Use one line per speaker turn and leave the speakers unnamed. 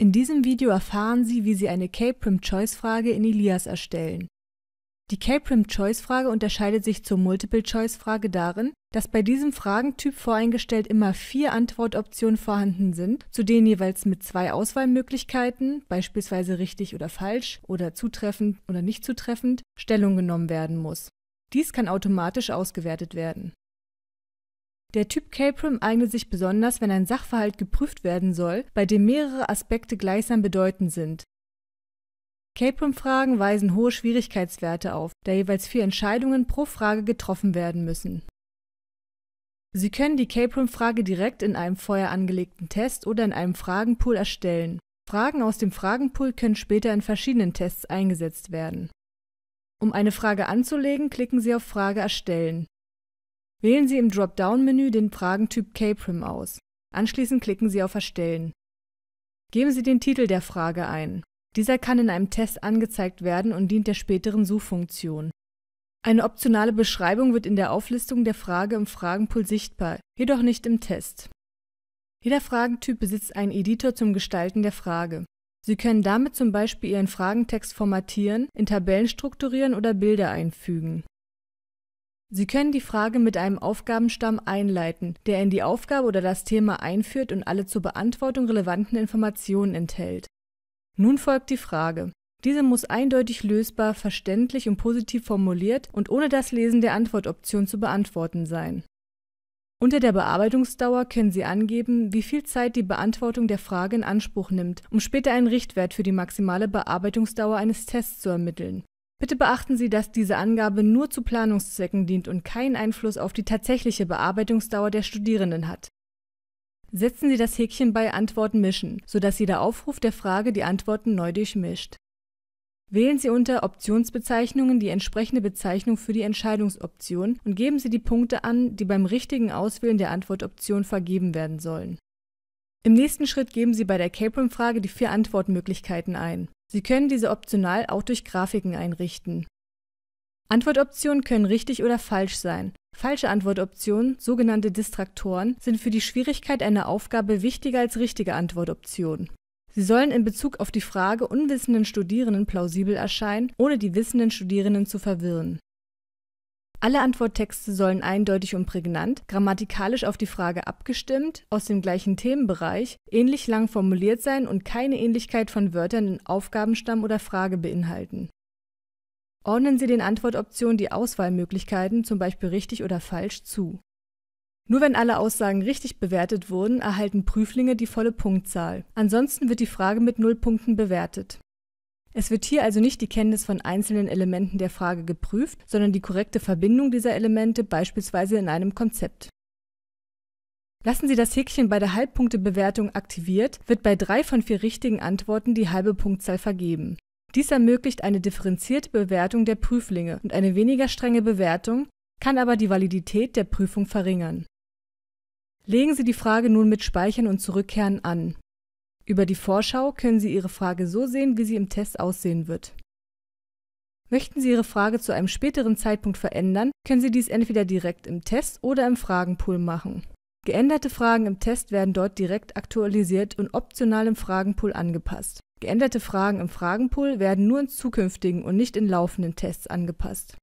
In diesem Video erfahren Sie, wie Sie eine K-Prim-Choice-Frage in Elias erstellen. Die K-Prim-Choice-Frage unterscheidet sich zur Multiple-Choice-Frage darin, dass bei diesem Fragentyp voreingestellt immer vier Antwortoptionen vorhanden sind, zu denen jeweils mit zwei Auswahlmöglichkeiten, beispielsweise richtig oder falsch oder zutreffend oder nicht zutreffend, Stellung genommen werden muss. Dies kann automatisch ausgewertet werden der Typ Caprim eignet sich besonders, wenn ein Sachverhalt geprüft werden soll, bei dem mehrere Aspekte gleichsam bedeutend sind. Caprim-Fragen weisen hohe Schwierigkeitswerte auf, da jeweils vier Entscheidungen pro Frage getroffen werden müssen. Sie können die Caprim-Frage direkt in einem vorher angelegten Test oder in einem Fragenpool erstellen. Fragen aus dem Fragenpool können später in verschiedenen Tests eingesetzt werden. Um eine Frage anzulegen, klicken Sie auf Frage erstellen Wählen Sie im Dropdown-Menü den Fragentyp Caprim aus. Anschließend klicken Sie auf Erstellen. Geben Sie den Titel der Frage ein. Dieser kann in einem Test angezeigt werden und dient der späteren Suchfunktion. Eine optionale Beschreibung wird in der Auflistung der Frage im Fragenpool sichtbar, jedoch nicht im Test. Jeder Fragentyp besitzt einen Editor zum Gestalten der Frage. Sie können damit zum Beispiel Ihren Fragentext formatieren, in Tabellen strukturieren oder Bilder einfügen Sie können die Frage mit einem Aufgabenstamm einleiten, der in die Aufgabe oder das Thema einführt und alle zur Beantwortung relevanten Informationen enthält. Nun folgt die Frage. Diese muss eindeutig lösbar, verständlich und positiv formuliert und ohne das Lesen der Antwortoption zu beantworten sein. Unter der Bearbeitungsdauer können Sie angeben, wie viel Zeit die Beantwortung der Frage in Anspruch nimmt, um später einen Richtwert für die maximale Bearbeitungsdauer eines Tests zu ermitteln Bitte beachten Sie, dass diese Angabe nur zu Planungszwecken dient und keinen Einfluss auf die tatsächliche Bearbeitungsdauer der Studierenden hat. Setzen Sie das Häkchen bei Antworten mischen, sodass jeder Aufruf der Frage die Antworten neu durchmischt. Wählen Sie unter Optionsbezeichnungen die entsprechende Bezeichnung für die Entscheidungsoption und geben Sie die Punkte an, die beim richtigen Auswählen der Antwortoption vergeben werden sollen. Im nächsten Schritt geben Sie bei der Capron-Frage die vier Antwortmöglichkeiten ein Sie können diese optional auch durch Grafiken einrichten. Antwortoptionen können richtig oder falsch sein. Falsche Antwortoptionen, sogenannte Distraktoren, sind für die Schwierigkeit einer Aufgabe wichtiger als richtige Antwortoptionen. Sie sollen in Bezug auf die Frage unwissenden Studierenden plausibel erscheinen, ohne die wissenden Studierenden zu verwirren alle Antworttexte sollen eindeutig und prägnant, grammatikalisch auf die Frage abgestimmt, aus dem gleichen Themenbereich, ähnlich lang formuliert sein und keine Ähnlichkeit von Wörtern in Aufgabenstamm oder Frage beinhalten. Ordnen Sie den Antwortoptionen die Auswahlmöglichkeiten, zum Beispiel richtig oder falsch, zu. Nur wenn alle Aussagen richtig bewertet wurden, erhalten Prüflinge die volle Punktzahl. Ansonsten wird die Frage mit Nullpunkten bewertet es wird hier also nicht die Kenntnis von einzelnen Elementen der Frage geprüft, sondern die korrekte Verbindung dieser Elemente beispielsweise in einem Konzept. Lassen Sie das Häkchen bei der Halbpunktebewertung aktiviert, wird bei drei von vier richtigen Antworten die halbe Punktzahl vergeben. Dies ermöglicht eine differenzierte Bewertung der Prüflinge und eine weniger strenge Bewertung, kann aber die Validität der Prüfung verringern. Legen Sie die Frage nun mit Speichern und Zurückkehren an. Über die Vorschau können Sie Ihre Frage so sehen, wie sie im Test aussehen wird. Möchten Sie Ihre Frage zu einem späteren Zeitpunkt verändern, können Sie dies entweder direkt im Test oder im Fragenpool machen. Geänderte Fragen im Test werden dort direkt aktualisiert und optional im Fragenpool angepasst. Geänderte Fragen im Fragenpool werden nur in zukünftigen und nicht in laufenden Tests angepasst